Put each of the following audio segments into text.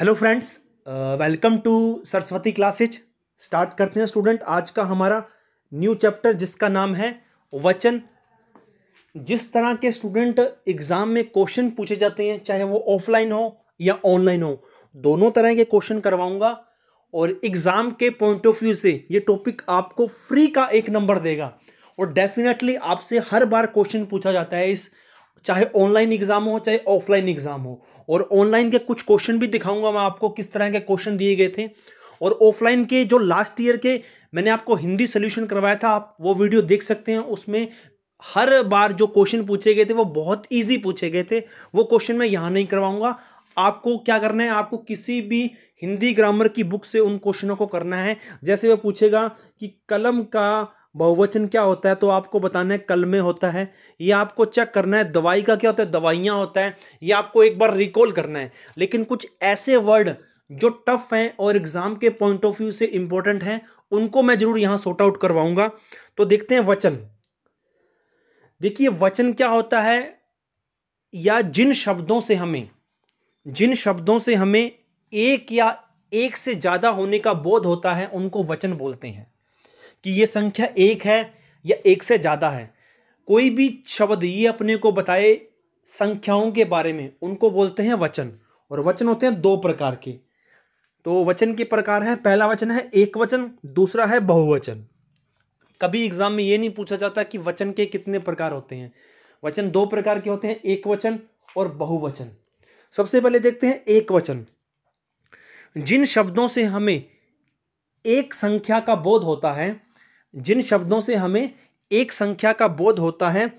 hello friends welcome to Saraswati classes start करते हैं student आज का हमारा न्यू चैप्टर जिसका नाम है वचन जिस तरह के स्टूडेंट एग्ज़ाम में क्वेश्चन पूछे जाते हैं चाहे वो ऑफलाइन हो या ऑनलाइन हो दोनों तरह के क्वेश्चन करवाऊंगा और एग्ज़ाम के पॉइंट ऑफ व्यू से ये टॉपिक आपको फ्री का एक नंबर देगा और डेफिनेटली आपसे हर बार क्वेश्चन पूछा जाता है इस चाहे ऑनलाइन एग्ज़ाम हो चाहे ऑफलाइन एग्ज़ाम हो और ऑनलाइन के कुछ क्वेश्चन भी दिखाऊंगा मैं आपको किस तरह के क्वेश्चन दिए गए थे और ऑफलाइन के जो लास्ट ईयर के मैंने आपको हिंदी सोल्यूशन करवाया था आप वो वीडियो देख सकते हैं उसमें हर बार जो क्वेश्चन पूछे गए थे वो बहुत ईजी पूछे गए थे वो क्वेश्चन मैं यहाँ नहीं करवाऊँगा आपको क्या करना है आपको किसी भी हिंदी ग्रामर की बुक से उन क्वेश्चनों को करना है जैसे वह पूछेगा कि कलम का बहुवचन क्या होता है तो आपको बताना है कल में होता है ये आपको चेक करना है दवाई का क्या होता है दवाइयाँ होता है ये आपको एक बार रिकॉल करना है लेकिन कुछ ऐसे वर्ड जो टफ हैं और एग्ज़ाम के पॉइंट ऑफ व्यू से इंपॉर्टेंट हैं उनको मैं ज़रूर यहाँ सॉर्ट आउट करवाऊंगा तो देखते हैं वचन देखिए वचन क्या होता है या जिन शब्दों से हमें जिन शब्दों से हमें एक या एक से ज़्यादा होने का बोध होता है उनको वचन बोलते हैं कि ये संख्या एक है या एक से ज़्यादा है कोई भी शब्द ये अपने को बताए संख्याओं के बारे में उनको बोलते हैं वचन और वचन होते हैं दो प्रकार के तो वचन के प्रकार हैं पहला वचन है एक वचन दूसरा है बहुवचन कभी एग्जाम में ये नहीं पूछा जाता कि वचन के कितने प्रकार होते हैं वचन दो प्रकार के होते हैं एक वचन और बहुवचन सबसे पहले देखते हैं एक वचन जिन शब्दों से हमें एक संख्या का बोध होता है जिन शब्दों से हमें एक संख्या का बोध होता है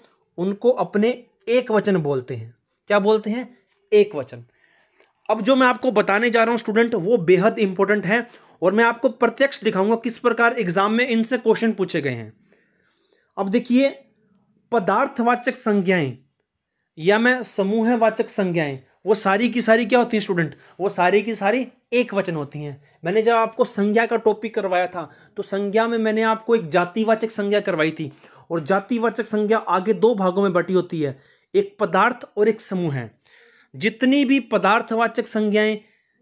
उनको अपने एक वचन बोलते हैं क्या बोलते हैं एक वचन अब जो मैं आपको बताने जा रहा हूं स्टूडेंट वो बेहद इंपॉर्टेंट है और मैं आपको प्रत्यक्ष दिखाऊंगा किस प्रकार एग्जाम में इनसे क्वेश्चन पूछे गए हैं अब देखिए पदार्थवाचक संज्ञाएं या मैं समूहवाचक संज्ञाएं वो सारी की सारी क्या होती हैं स्टूडेंट वो सारी की सारी एक वचन होती हैं मैंने जब आपको संज्ञा का टॉपिक करवाया था तो संज्ञा में मैंने आपको एक जातिवाचक संज्ञा करवाई थी और जातिवाचक संज्ञा आगे दो भागों में बटी होती है एक पदार्थ और एक समूह है जितनी भी पदार्थवाचक संज्ञाएं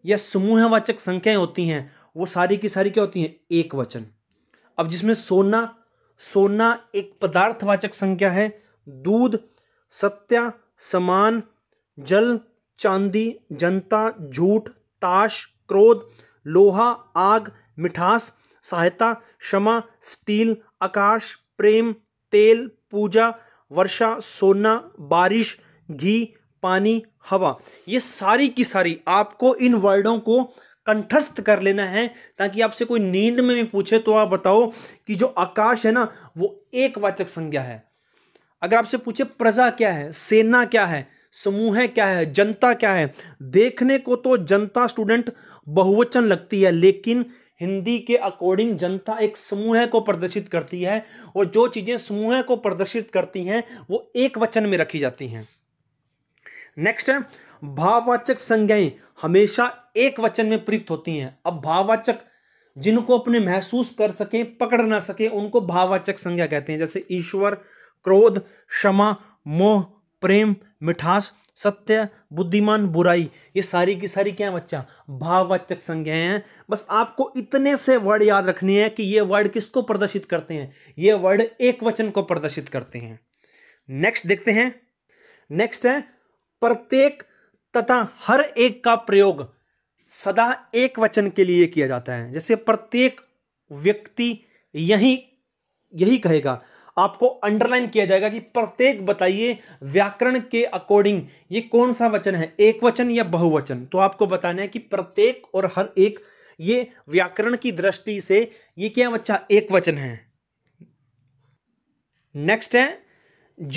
या समूहवाचक संख्याएं होती हैं वो सारी की सारी क्या होती हैं एक वचन अब जिसमें सोना सोना एक पदार्थवाचक संख्या है दूध सत्या समान जल चांदी जनता झूठ ताश क्रोध लोहा आग मिठास सहायता क्षमा स्टील आकाश प्रेम तेल पूजा वर्षा सोना बारिश घी पानी हवा ये सारी की सारी आपको इन वर्डों को कंठस्थ कर लेना है ताकि आपसे कोई नींद में भी पूछे तो आप बताओ कि जो आकाश है ना वो एक वाचक संज्ञा है अगर आपसे पूछे प्रजा क्या है सेना क्या है समूह है क्या है जनता क्या है देखने को तो जनता स्टूडेंट बहुवचन लगती है लेकिन हिंदी के अकॉर्डिंग जनता एक समूह को प्रदर्शित करती है और जो चीज़ें समूह को प्रदर्शित करती हैं वो एक वचन में रखी जाती हैं नेक्स्ट है भाववाचक संज्ञाएं हमेशा एक वचन में प्रयुक्त होती हैं अब भाववाचक जिनको अपने महसूस कर सके पकड़ ना सके उनको भाववाचक संज्ञा कहते हैं जैसे ईश्वर क्रोध क्षमा मोह प्रेम मिठास सत्य बुद्धिमान बुराई ये सारी की सारी क्या है बच्चा भाववाचक संज्ञाएं हैं बस आपको इतने से वर्ड याद रखने हैं कि ये वर्ड किसको प्रदर्शित करते हैं ये वर्ड एक वचन को प्रदर्शित करते हैं नेक्स्ट देखते हैं नेक्स्ट है प्रत्येक तथा हर एक का प्रयोग सदा एक वचन के लिए किया जाता है जैसे प्रत्येक व्यक्ति यही यही कहेगा आपको अंडरलाइन किया जाएगा कि प्रत्येक बताइए व्याकरण के अकॉर्डिंग ये कौन सा वचन है एक वचन या बहुवचन तो आपको बताना है कि प्रत्येक और हर एक ये व्याकरण की दृष्टि से ये क्या बच्चा एक वचन है नेक्स्ट है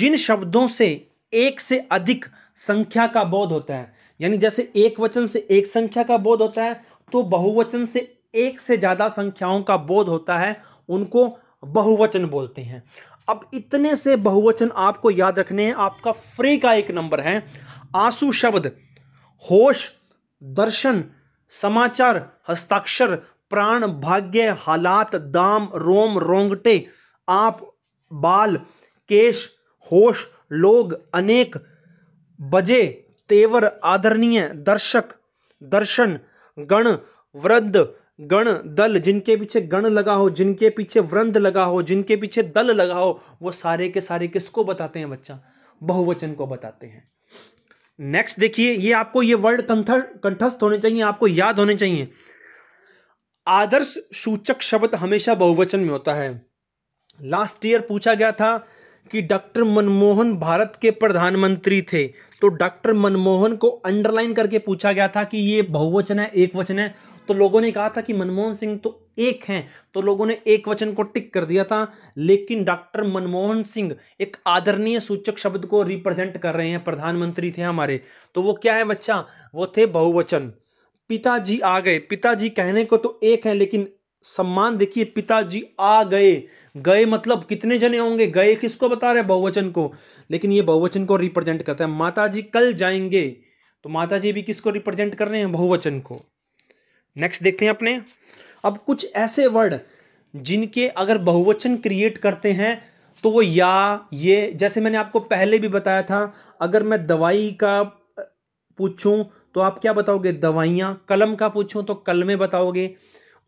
जिन शब्दों से एक से अधिक संख्या का बोध होता है यानी जैसे एक वचन से एक संख्या का बोध होता है तो बहुवचन से एक से ज़्यादा संख्याओं का बोध होता है उनको बहुवचन बोलते हैं अब इतने से बहुवचन आपको याद रखने हैं आपका फ्री का एक नंबर है आंसू शब्द होश दर्शन समाचार हस्ताक्षर प्राण भाग्य हालात दाम रोम रोंगटे आप बाल केश होश लोग अनेक बजे तेवर आदरणीय दर्शक दर्शन गण वृद्ध गण दल जिनके पीछे गण लगा हो जिनके पीछे वृंद लगा हो जिनके पीछे दल लगा हो वो सारे के सारे किसको बताते हैं बच्चा बहुवचन को बताते हैं नेक्स्ट देखिए ये आपको ये वर्ड कंठस्थ होने चाहिए आपको याद होने चाहिए आदर्श सूचक शब्द हमेशा बहुवचन में होता है लास्ट ईयर पूछा गया था कि डॉक्टर मनमोहन भारत के प्रधानमंत्री थे तो डॉक्टर मनमोहन को अंडरलाइन करके पूछा गया था कि ये बहुवचन है एक वचन है तो लोगों ने कहा था कि मनमोहन सिंह तो एक हैं तो लोगों ने एक वचन को टिक कर दिया था लेकिन डॉक्टर मनमोहन सिंह एक आदरणीय सूचक शब्द को रिप्रेजेंट कर रहे हैं प्रधानमंत्री थे हमारे तो वो क्या है बच्चा वो थे बहुवचन पिताजी आ गए पिताजी कहने को तो एक है लेकिन सम्मान देखिए पिताजी आ गए गए मतलब कितने जने होंगे गए किसको बता रहे बहुवचन को लेकिन ये बहुवचन को रिप्रेजेंट करता है माताजी कल जाएंगे तो माताजी भी किसको रिप्रेजेंट कर रहे हैं बहुवचन को नेक्स्ट देखते हैं अपने अब कुछ ऐसे वर्ड जिनके अगर बहुवचन क्रिएट करते हैं तो वो या ये जैसे मैंने आपको पहले भी बताया था अगर मैं दवाई का पूछूं तो आप क्या बताओगे दवाइयाँ कलम का पूछूं तो कलमें बताओगे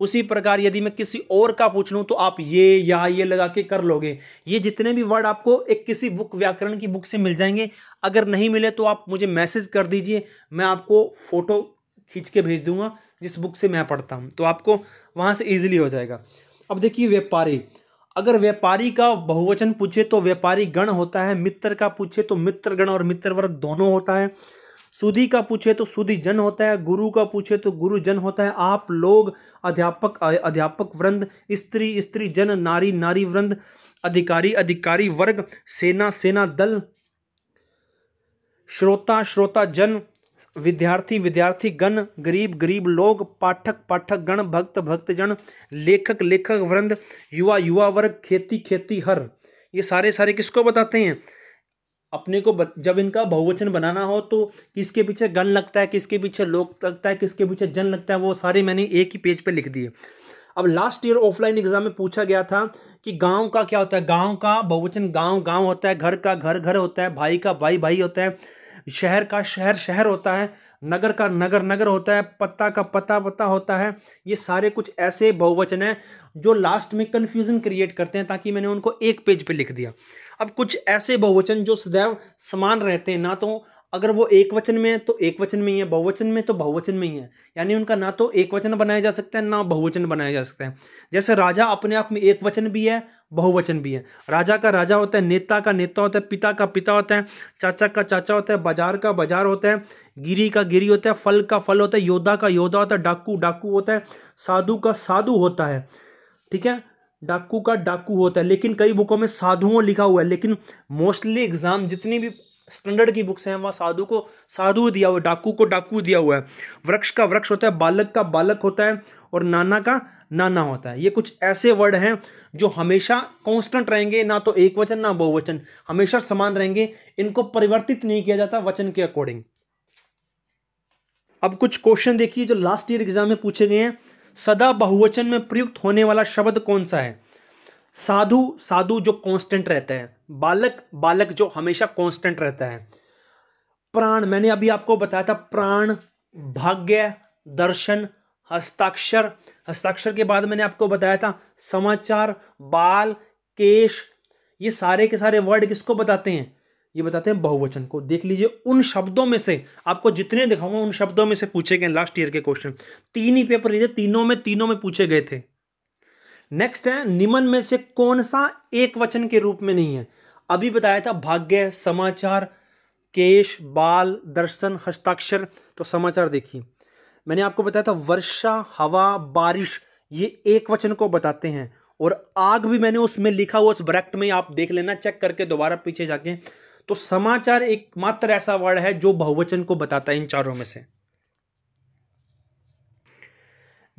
उसी प्रकार यदि मैं किसी और का पूछ लूँ तो आप ये या ये लगा के कर लोगे ये जितने भी वर्ड आपको एक किसी बुक व्याकरण की बुक से मिल जाएंगे अगर नहीं मिले तो आप मुझे मैसेज कर दीजिए मैं आपको फ़ोटो खींच के भेज दूंगा जिस बुक से मैं पढ़ता हूँ तो आपको वहाँ से ईजिली हो जाएगा अब देखिए व्यापारी अगर व्यापारी का बहुवचन पूछे तो व्यापारी गण होता है मित्र का पूछे तो मित्र गण और मित्र वर्ग दोनों होता है सुधी का पूछे तो सुधी जन होता है गुरु का पूछे तो गुरु जन होता है आप लोग अध्यापक अध्यापक वृंद स्त्री स्त्री जन नारी नारी वृंद अधिकारी अधिकारी वर्ग सेना सेना दल श्रोता श्रोता जन विद्यार्थी विद्यार्थी गण गरीब गरीब लोग पाठक पाठक गण भक्त भक्त जन लेखक लेखक वृंद युवा युवा वर्ग खेती खेती हर ये सारे सारे किसको बताते हैं अपने को जब इनका बहुवचन बनाना हो तो किसके पीछे गण लगता है किसके पीछे लोग लगता है किसके पीछे जन लगता है वो सारे मैंने एक ही पेज पे लिख दिए अब लास्ट ईयर ऑफलाइन एग्जाम में पूछा गया था कि गांव का क्या होता है गांव का बहुवचन गांव गांव होता है घर का घर घर होता है भाई का भाई भाई होता है शहर का शहर शहर होता है नगर का नगर नगर होता है पत्ता का पता पता होता है ये सारे कुछ ऐसे बहुवचन हैं जो लास्ट में कन्फ्यूज़न क्रिएट करते हैं ताकि मैंने उनको एक पेज पे लिख दिया अब कुछ ऐसे बहुवचन जो सदैव समान रहते हैं ना तो अगर वो एक वचन में है तो एक वचन में ही है बहुवचन में तो बहुवचन में ही है यानी उनका ना तो एक वचन बनाया जा सकता है ना बहुवचन बनाया जा सकता है जैसे राजा अपने आप में एक वचन भी है बहुवचन भी है राजा का राजा होता है नेता का नेता होता है पिता का पिता होता है चाचा का चाचा होता है बाजार का बाजार होता है गिरी का गिरी होता है फल का फल होता है योद्धा का योद्धा होता है डाकू डाकू होता है साधु का साधु होता है ठीक है डाकू का डाकू होता है लेकिन कई बुकों में साधुओं लिखा हुआ है लेकिन मोस्टली एग्जाम जितनी भी स्टैंडर्ड की बुक्स हैं वहाँ साधु को साधु दिया हुआ है डाकू को डाकू दिया हुआ है वृक्ष का वृक्ष होता है बालक का बालक होता है और नाना का नाना होता है ये कुछ ऐसे वर्ड हैं जो हमेशा कांस्टेंट रहेंगे ना तो एक वचन ना बहुवचन हमेशा समान रहेंगे इनको परिवर्तित नहीं किया जाता वचन के अकॉर्डिंग अब कुछ क्वेश्चन देखिए जो लास्ट ईयर एग्जाम में पूछे गए हैं सदा बहुवचन में प्रयुक्त होने वाला शब्द कौन सा है साधु साधु जो कांस्टेंट रहता है बालक बालक जो हमेशा कांस्टेंट रहता है प्राण मैंने अभी आपको बताया था प्राण भाग्य दर्शन हस्ताक्षर हस्ताक्षर के बाद मैंने आपको बताया था समाचार बाल केश ये सारे के सारे वर्ड किसको बताते हैं ये बताते हैं बहुवचन को देख लीजिए उन शब्दों में से आपको जितने दिखाऊंगा उन शब्दों में से पूछे गए लास्ट ईयर के क्वेश्चन तीन ही पेपर लीजिए तीनों में तीनों में पूछे गए थे नेक्स्ट है निमन में से कौन सा एक वचन के रूप में नहीं है अभी बताया था भाग्य समाचार केश बाल दर्शन हस्ताक्षर तो समाचार देखिए मैंने आपको बताया था वर्षा हवा बारिश ये एक वचन को बताते हैं और आग भी मैंने उसमें लिखा हुआ उस ब्रैक्ट में आप देख लेना चेक करके दोबारा पीछे जाके तो समाचार एकमात्र ऐसा वर्ड है जो बहुवचन को बताता है इन चारों में से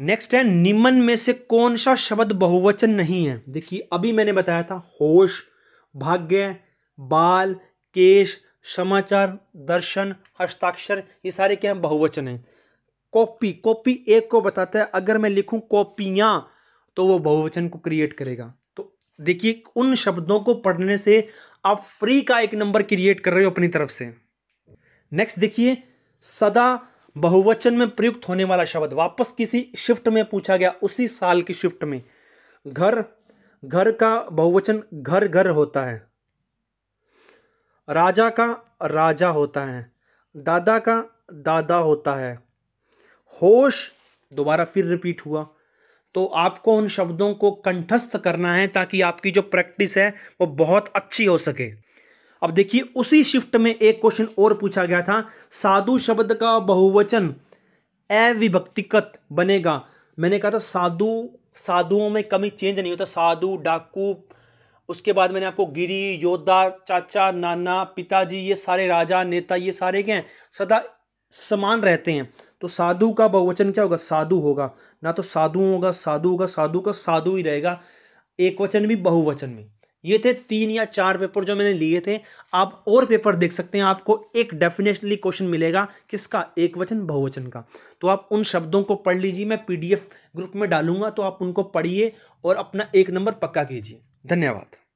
नेक्स्ट है निम्न में से कौन सा शब्द बहुवचन नहीं है देखिए अभी मैंने बताया था होश भाग्य बाल केश समाचार दर्शन हस्ताक्षर ये सारे क्या हैं बहुवचन हैं कॉपी कॉपी एक को बताता है अगर मैं लिखूं कॉपियाँ तो वो बहुवचन को क्रिएट करेगा तो देखिए उन शब्दों को पढ़ने से आप फ्री का एक नंबर क्रिएट कर रहे हो अपनी तरफ से नेक्स्ट देखिए सदा बहुवचन में प्रयुक्त होने वाला शब्द वापस किसी शिफ्ट में पूछा गया उसी साल की शिफ्ट में घर घर का बहुवचन घर घर होता है राजा का राजा होता है दादा का दादा होता है होश दोबारा फिर रिपीट हुआ तो आपको उन शब्दों को कंठस्थ करना है ताकि आपकी जो प्रैक्टिस है वो बहुत अच्छी हो सके अब देखिए उसी शिफ्ट में एक क्वेश्चन और पूछा गया था साधु शब्द का बहुवचन अविभक्तिगत बनेगा मैंने कहा था साधु साधुओं में कमी चेंज नहीं होता साधु डाकू उसके बाद मैंने आपको गिरी योद्धा चाचा नाना पिताजी ये सारे राजा नेता ये सारे क्या हैं सदा समान रहते हैं तो साधु का बहुवचन क्या होगा साधु होगा ना तो साधु होगा साधु होगा साधु का साधु ही रहेगा एक वचन भी बहुवचन भी ये थे तीन या चार पेपर जो मैंने लिए थे आप और पेपर देख सकते हैं आपको एक डेफिनेशनली क्वेश्चन मिलेगा किसका एक वचन बहुवचन का तो आप उन शब्दों को पढ़ लीजिए मैं पीडीएफ ग्रुप में डालूंगा तो आप उनको पढ़िए और अपना एक नंबर पक्का कीजिए धन्यवाद